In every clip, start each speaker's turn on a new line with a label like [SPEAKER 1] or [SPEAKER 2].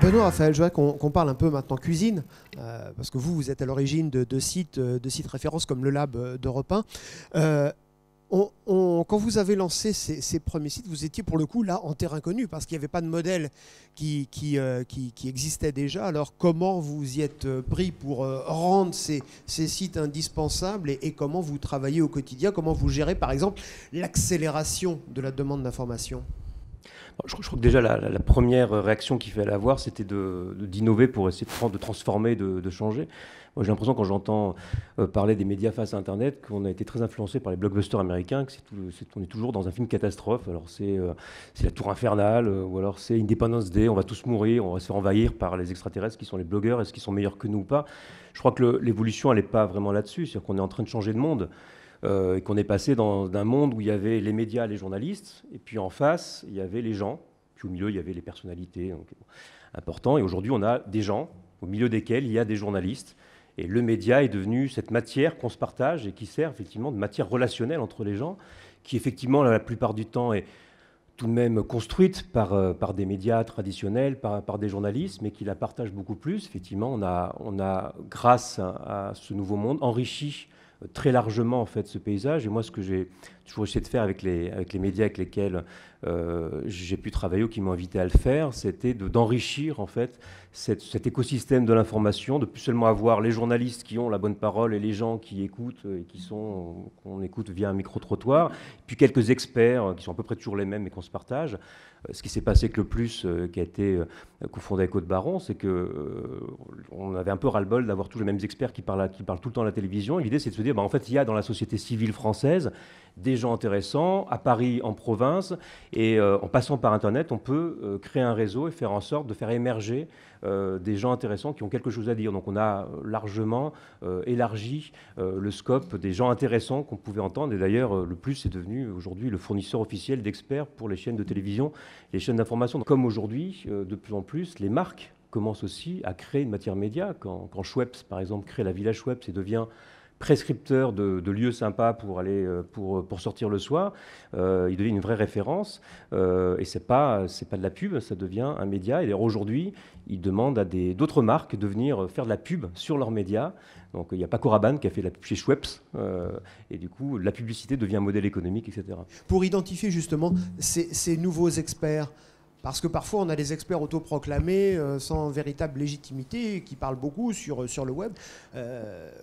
[SPEAKER 1] Benoît, Raphaël, je voudrais qu'on parle un peu maintenant cuisine, euh, parce que vous, vous êtes à l'origine de, sites, euh, de sites références comme le Lab euh, d'Europe 1. quand vous avez lancé ces, premiers sites, vous étiez pour le coup là en terre inconnue parce qu'il n'y avait pas de modèle qui, existait déjà. Alors comment vous y êtes pris pour rendre ces, sites indispensables et, comment vous travaillez au quotidien Comment vous gérez par exemple l'accélération de la demande d'information
[SPEAKER 2] je, crois que déjà la, première réaction qu'il fallait avoir, c'était d'innover pour essayer de, transformer, de, changer. j'ai l'impression, quand j'entends euh, parler des médias face à Internet, qu'on a été très influencé par les blockbusters américains, qu'on est est toujours dans un film catastrophe. Alors, c'est euh, La Tour Infernale, euh, ou alors c'est Independence Day, on va tous mourir, on va se faire envahir par les extraterrestres qui sont les blogueurs, est-ce qu'ils sont meilleurs que nous ou pas Je crois que l'évolution, elle n'est pas vraiment là-dessus, c'est-à-dire qu'on est en train de changer de monde. Euh, et qu'on est passé dans d'un monde où il y avait les médias, les journalistes, et puis en face, il y avait les gens, puis au milieu, il y avait les personnalités, donc important. Et aujourd'hui, on a des gens au milieu desquels il y a des journalistes. Et le média est devenu cette matière qu'on se partage et qui sert effectivement de matière relationnelle entre les gens, qui effectivement, la plupart du temps, est tout de même construite par, euh, des médias traditionnels, par, des journalistes, mais qui la partagent beaucoup plus. Effectivement, on a, on a grâce à ce nouveau monde, enrichi très largement en fait ce paysage. Et moi, ce que j'ai toujours essayé de faire avec les, avec les médias avec lesquels euh, j'ai pu travailler ou qui m'ont invité à le faire, c'était d'enrichir en fait cet écosystème de l'information, de plus seulement avoir les journalistes qui ont la bonne parole et les gens qui écoutent et qui sont qu'on écoute via un micro trottoir, puis quelques experts euh, qui sont à peu près toujours les mêmes et qu'on se partage. Euh, ce qui s'est passé que le plus, qui a été confondé avec Côte Baron, c'est que on avait un peu ras-le-bol d'avoir tous les mêmes experts qui parlent, qui tout le temps à la télévision. L'idée, c'est de se dire, bah, en fait, il y a dans la société civile française des gens intéressants à Paris, en province, et euh, en passant par Internet, on peut euh, créer un réseau et faire en sorte de faire émerger euh, des gens intéressants qui ont quelque chose à dire. Donc on a largement élargi le scope des gens intéressants qu'on pouvait entendre. Et d'ailleurs, le plus est devenu aujourd'hui le fournisseur officiel d'experts pour les chaînes de télévision, les chaînes d'information. Comme aujourd'hui, de plus en plus, les marques commencent aussi à créer une matière média. Quand, quand Schweppes, par exemple, crée la Village Schweppes et devient prescripteur de, lieux sympas pour aller euh, pour, sortir le soir. Euh, il devient une vraie référence euh, et c'est pas c'est pas de la pub, ça devient un média. Et d'ailleurs aujourd'hui, il demande à des d'autres marques de venir faire de la pub sur leurs médias. Donc il n'y a pas Coraban qui a fait la pub chez Schweppes et du coup la publicité devient un modèle économique, etc.
[SPEAKER 1] Pour identifier justement ces nouveaux experts. Parce que parfois, on a des experts autoproclamés euh, sans véritable légitimité qui parlent beaucoup sur, euh, sur le web.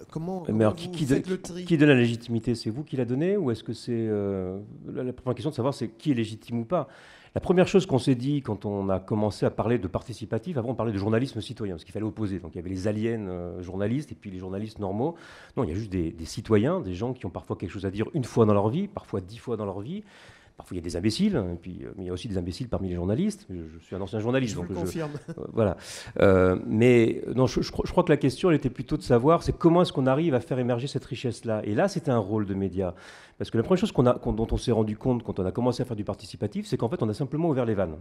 [SPEAKER 1] comment, qui, donne
[SPEAKER 2] la légitimité C'est vous qui la donnez Ou est-ce que c'est. Euh, la première question de savoir, c'est qui est légitime ou pas la première chose qu'on s'est dit quand on a commencé à parler de participatif, avant on parlait de journalisme citoyen, parce qu'il fallait opposer. Donc il y avait les aliens journalistes et puis les journalistes normaux. Non, il y a juste des, des, citoyens, des gens qui ont parfois quelque chose à dire une fois dans leur vie, parfois dix fois dans leur vie, Parfois, il y a des imbéciles, hein, puis, euh, mais il y a aussi des imbéciles parmi les journalistes. Je, suis un ancien journaliste, je donc confirme. Euh, voilà. Euh, mais non, je, crois que la question, elle était plutôt de savoir, c'est comment est-ce qu'on arrive à faire émerger cette richesse-là. Et là, c'était un rôle de média. Parce que la première chose dont on s'est rendu compte quand on a commencé à faire du participatif, c'est qu'en fait, on a simplement ouvert les vannes.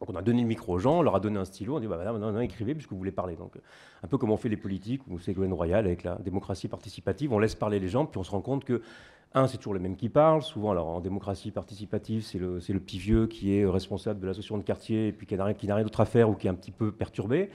[SPEAKER 2] Donc on a donné le micro aux gens, on leur a donné un stylo, on a dit bah, madame, écrivez puisque vous voulez parler. Donc, un peu comme on fait les politiques ou c'est Gwen Royal avec la démocratie participative, on laisse parler les gens, puis on se rend compte que un, c'est toujours les mêmes qui parlent. Souvent, alors en démocratie participative, c'est le, le, vieux qui est euh, responsable de l'association de quartier et puis qui n'a rien d'autre à faire ou qui est un petit peu perturbé.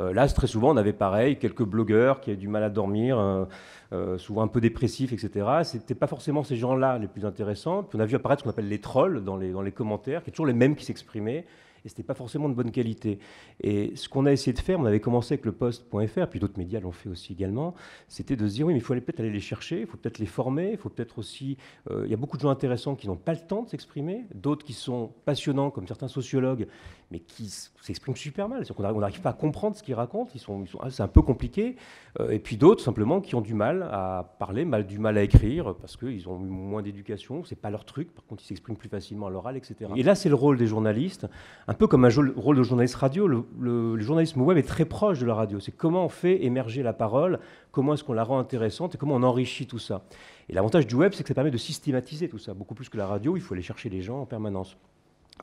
[SPEAKER 2] Euh, là, très souvent, on avait pareil, quelques blogueurs qui avaient du mal à dormir, euh, souvent un peu dépressifs, etc. C'était pas forcément ces gens-là les plus intéressants. Puis on a vu apparaître ce qu'on appelle les trolls dans les, dans les commentaires, qui sont toujours les mêmes qui s'exprimaient et ce n'était pas forcément de bonne qualité. Et ce qu'on a essayé de faire, on avait commencé avec le poste.fr, puis d'autres médias l'ont fait aussi également, c'était de se dire oui, mais il faut peut-être aller les chercher, il faut peut-être les former, il faut peut-être aussi. Euh, il y a beaucoup de gens intéressants qui n'ont pas le temps de s'exprimer, d'autres qui sont passionnants, comme certains sociologues, mais qui s'expriment super mal. cest qu'on n'arrive pas à comprendre ce qu'ils racontent, ils sont, c'est un peu compliqué. Euh, et puis d'autres, simplement, qui ont du mal à parler, mal, du mal à écrire, parce qu'ils ont eu moins d'éducation, c'est pas leur truc, par contre, ils s'expriment plus facilement à l'oral, etc. Et là, c'est le rôle des journalistes un peu comme un rôle de journaliste radio, le, le, journalisme web est très proche de la radio. C'est comment on fait émerger la parole, comment est-ce qu'on la rend intéressante et comment on enrichit tout ça. Et l'avantage du web, c'est que ça permet de systématiser tout ça. Beaucoup plus que la radio, il faut aller chercher les gens en permanence.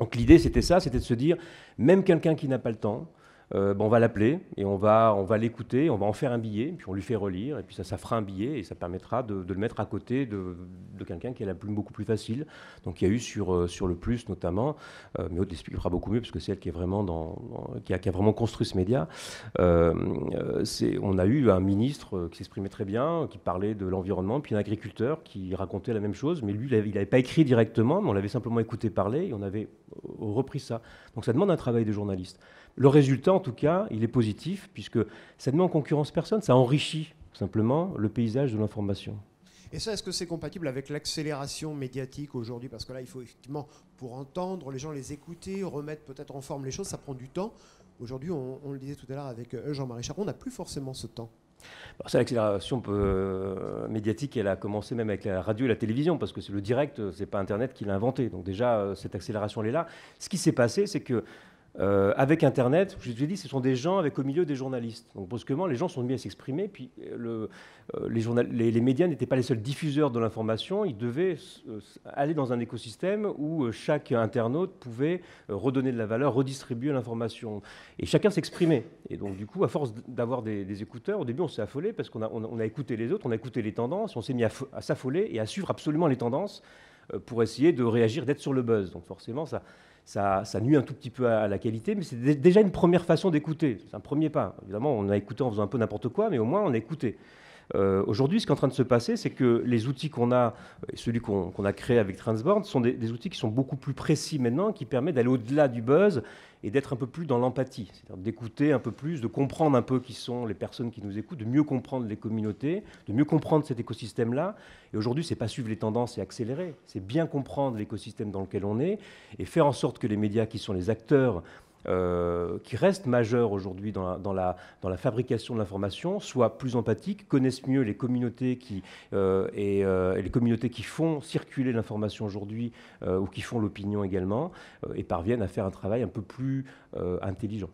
[SPEAKER 2] Donc l'idée, c'était ça, c'était de se dire, même quelqu'un qui n'a pas le temps, euh, ben, on va l'appeler et on va, l'écouter, on va en faire un billet, puis on lui fait relire, et puis ça, ça fera un billet et ça permettra de, le mettre à côté de, quelqu'un qui est la beaucoup plus facile. Donc il y a eu sur, euh, le plus notamment, euh, mais Aude l'expliquera beaucoup mieux parce que c'est elle qui, a, vraiment construit ce média. on a eu un ministre qui s'exprimait très bien, qui parlait de l'environnement, puis un agriculteur qui racontait la même chose, mais lui, il n'avait pas écrit directement, mais on l'avait simplement écouté parler et on avait repris ça. Donc ça demande un travail de journaliste. Le résultat, en tout cas, il est positif, puisque ça ne met en concurrence personne, ça enrichit simplement le paysage de l'information.
[SPEAKER 1] Et ça, est-ce que c'est compatible avec l'accélération médiatique aujourd'hui Parce que là, il faut effectivement, pour entendre les gens, les écouter, remettre peut-être en forme les choses, ça prend du temps. Aujourd'hui, on, le disait tout à l'heure avec euh, Jean-Marie Charon, on n'a plus forcément ce temps.
[SPEAKER 2] C'est l'accélération euh, médiatique, elle a commencé même avec la radio et la télévision, parce que c'est le direct, c'est pas Internet qui l'a inventé. Donc déjà, euh, cette accélération, elle est là. Ce qui s'est passé, c'est que euh, avec Internet, je vous ai dit, ce sont des gens avec au milieu des journalistes. Donc brusquement, les gens sont mis à s'exprimer, puis euh, le, euh, les, les, médias n'étaient pas les seuls diffuseurs de l'information, ils devaient aller dans un écosystème où chaque internaute pouvait redonner de la valeur, redistribuer l'information. Et chacun s'exprimait. Et donc du coup, à force d'avoir des, écouteurs, au début on s'est affolé parce qu'on a, écouté les autres, on a écouté les tendances, on s'est mis à s'affoler et à suivre absolument les tendances pour essayer de réagir, d'être sur le buzz. Donc forcément, ça, ça, nuit un tout petit peu à, la qualité, mais c'est déjà une première façon d'écouter, c'est un premier pas. Évidemment, on a écouté en faisant un peu n'importe quoi, mais au moins on a écouté. Euh, aujourd'hui, ce qui est en train de se passer, c'est que les outils qu'on a, euh, celui qu'on a créé avec Transbord, sont des, outils qui sont beaucoup plus précis maintenant, qui permettent d'aller au-delà du buzz et d'être un peu plus dans l'empathie, c'est-à-dire d'écouter un peu plus, de comprendre un peu qui sont les personnes qui nous écoutent, de mieux comprendre les communautés, de mieux comprendre cet écosystème-là. Et aujourd'hui, c'est pas suivre les tendances et accélérer, c'est bien comprendre l'écosystème dans lequel on est et faire en sorte que les médias qui sont les acteurs euh, qui restent majeurs aujourd'hui dans la, dans, la, fabrication de l'information soient plus empathiques, connaissent mieux les communautés qui, euh, euh, et, les communautés qui font circuler l'information aujourd'hui ou qui font l'opinion également et parviennent à faire un travail un peu plus intelligent.